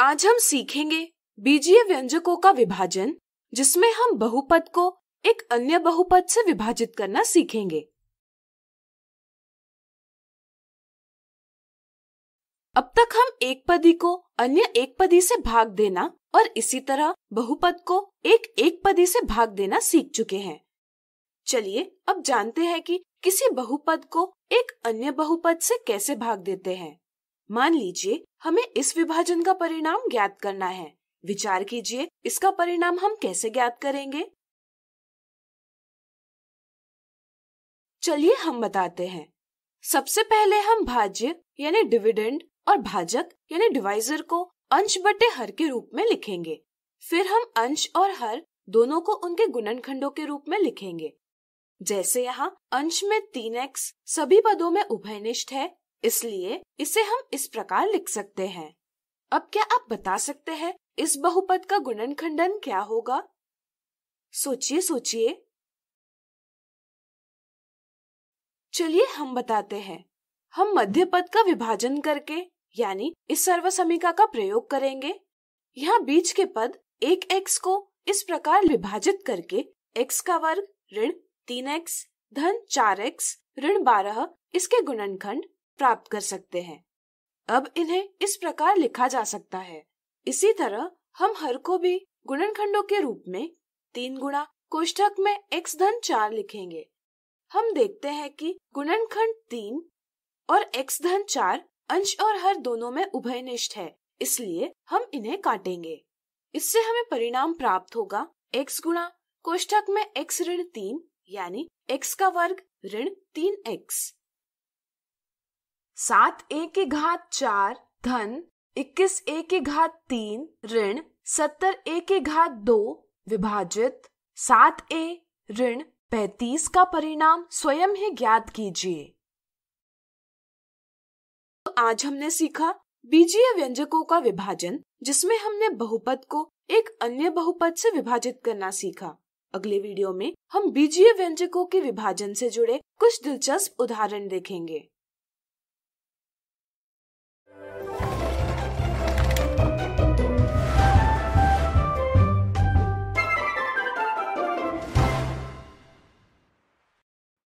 आज हम सीखेंगे बीजीय व्यंजकों का विभाजन जिसमें हम बहुपद को एक अन्य बहुपद से विभाजित करना सीखेंगे अब तक हम एक पदी को अन्य एक पदी से भाग देना और इसी तरह बहुपद को एक एक पदी से भाग देना सीख चुके हैं चलिए अब जानते हैं कि किसी बहुपद को एक अन्य बहुपद से कैसे भाग देते हैं मान लीजिए हमें इस विभाजन का परिणाम ज्ञात करना है विचार कीजिए इसका परिणाम हम कैसे ज्ञात करेंगे चलिए हम बताते हैं सबसे पहले हम भाज्य यानी डिविडेंड और भाजक यानी डिवाइजर को अंश बटे हर के रूप में लिखेंगे फिर हम अंश और हर दोनों को उनके गुणनखंडों के रूप में लिखेंगे जैसे यहाँ अंश में तीन एक्स सभी पदों में उभयनिष्ठ है इसलिए इसे हम इस प्रकार लिख सकते हैं अब क्या आप बता सकते हैं इस बहुपद का गुणन खंडन क्या होगा सोचिए सोचिए चलिए हम बताते हैं हम मध्य पद का विभाजन करके यानी इस सर्वसमिका का प्रयोग करेंगे यहाँ बीच के पद एक एक्स को इस प्रकार विभाजित करके एक्स का वर्ग ऋण तीन एक्स धन चार एक्स ऋण बारह इसके गुणनखंड प्राप्त कर सकते हैं अब इन्हें इस प्रकार लिखा जा सकता है इसी तरह हम हर को भी गुणनखंडों के रूप में तीन गुणा कोष्ठक में x धन चार लिखेंगे हम देखते हैं कि गुणनखंड तीन और x धन चार अंश और हर दोनों में उभयनिष्ठ है इसलिए हम इन्हें काटेंगे इससे हमें परिणाम प्राप्त होगा x गुणा कोष्ठक में x ऋण तीन यानी x का वर्ग ऋण तीन एक्स सात ए की घात चार धन इक्कीस ए की घात तीन ऋण सत्तर ए की घात दो विभाजित सात ए ऋण पैतीस का परिणाम स्वयं ही ज्ञात कीजिए तो आज हमने सीखा बीजीय व्यंजकों का विभाजन जिसमें हमने बहुपद को एक अन्य बहुपद से विभाजित करना सीखा अगले वीडियो में हम बीजीय व्यंजकों के विभाजन से जुड़े कुछ दिलचस्प उदाहरण देखेंगे